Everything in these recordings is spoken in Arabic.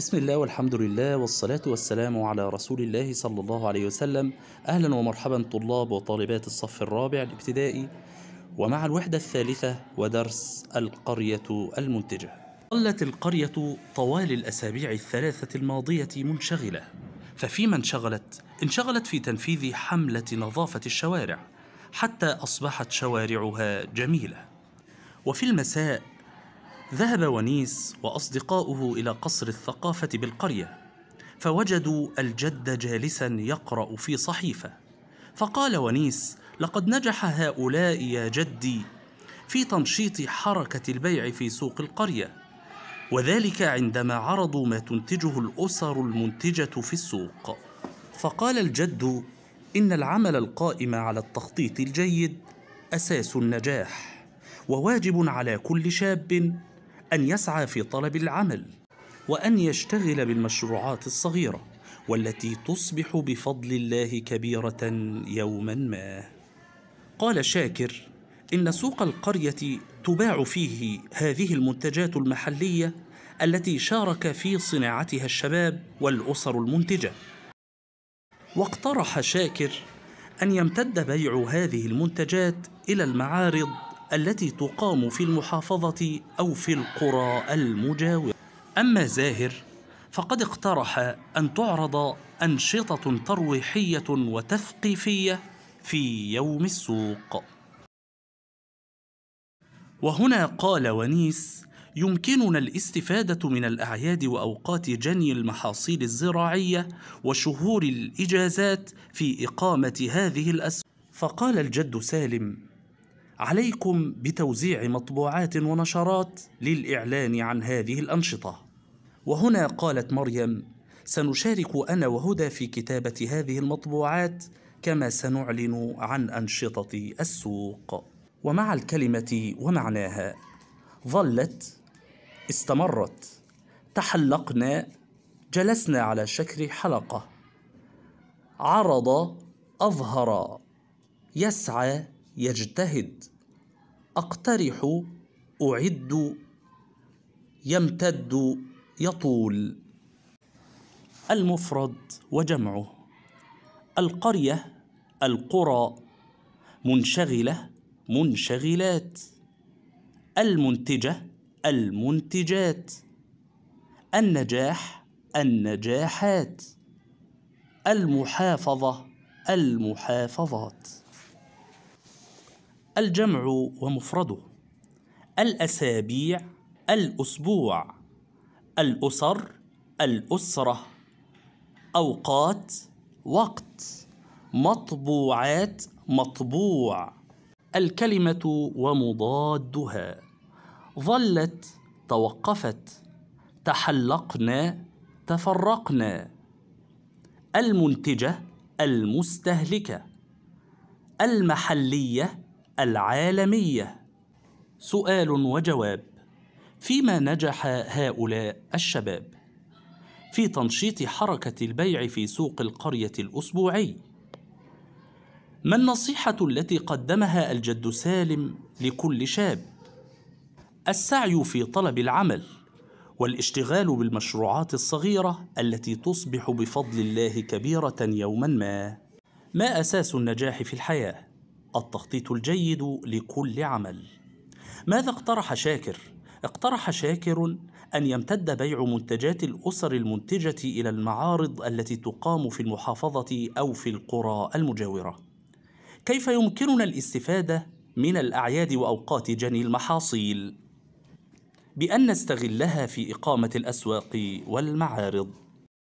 بسم الله والحمد لله والصلاة والسلام على رسول الله صلى الله عليه وسلم أهلا ومرحبا طلاب وطالبات الصف الرابع الابتدائي ومع الوحدة الثالثة ودرس القرية المنتجة ظلت القرية طوال الأسابيع الثلاثة الماضية منشغلة ففيما انشغلت انشغلت في تنفيذ حملة نظافة الشوارع حتى أصبحت شوارعها جميلة وفي المساء ذهب ونيس واصدقاؤه الى قصر الثقافه بالقريه فوجدوا الجد جالسا يقرا في صحيفه فقال ونيس لقد نجح هؤلاء يا جدي في تنشيط حركه البيع في سوق القريه وذلك عندما عرضوا ما تنتجه الاسر المنتجه في السوق فقال الجد ان العمل القائم على التخطيط الجيد اساس النجاح وواجب على كل شاب أن يسعى في طلب العمل وأن يشتغل بالمشروعات الصغيرة والتي تصبح بفضل الله كبيرة يوما ما قال شاكر إن سوق القرية تباع فيه هذه المنتجات المحلية التي شارك في صناعتها الشباب والأسر المنتجة واقترح شاكر أن يمتد بيع هذه المنتجات إلى المعارض التي تقام في المحافظة أو في القرى المجاورة أما زاهر فقد اقترح أن تعرض أنشطة ترويحية وتثقيفية في يوم السوق وهنا قال ونيس يمكننا الاستفادة من الأعياد وأوقات جني المحاصيل الزراعية وشهور الإجازات في إقامة هذه الأسواق فقال الجد سالم عليكم بتوزيع مطبوعات ونشرات للإعلان عن هذه الأنشطة وهنا قالت مريم سنشارك أنا وهدى في كتابة هذه المطبوعات كما سنعلن عن أنشطة السوق ومع الكلمة ومعناها ظلت استمرت تحلقنا جلسنا على شكل حلقة عرض أظهر يسعى يجتهد أقترح أعد يمتد يطول المفرد وجمعه القرية القرى منشغلة منشغلات المنتجة المنتجات النجاح النجاحات المحافظة المحافظات الجمع ومفرده الأسابيع الأسبوع الأسر الأسرة أوقات وقت مطبوعات مطبوع الكلمة ومضادها ظلت توقفت تحلقنا تفرقنا المنتجة المستهلكة المحلية العالمية سؤال وجواب فيما نجح هؤلاء الشباب في تنشيط حركة البيع في سوق القرية الأسبوعي ما النصيحة التي قدمها الجد سالم لكل شاب؟ السعي في طلب العمل والاشتغال بالمشروعات الصغيرة التي تصبح بفضل الله كبيرة يوما ما ما أساس النجاح في الحياة؟ التخطيط الجيد لكل عمل ماذا اقترح شاكر اقترح شاكر أن يمتد بيع منتجات الأسر المنتجة إلى المعارض التي تقام في المحافظة أو في القرى المجاورة. كيف يمكننا الاستفادة من الأعياد وأوقات جني المحاصيل؟ بأن نستغلها في إقامة الأسواق والمعارض.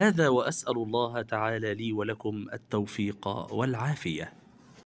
هذا وأسأل الله تعالى لي ولكم التوفيق والعافية.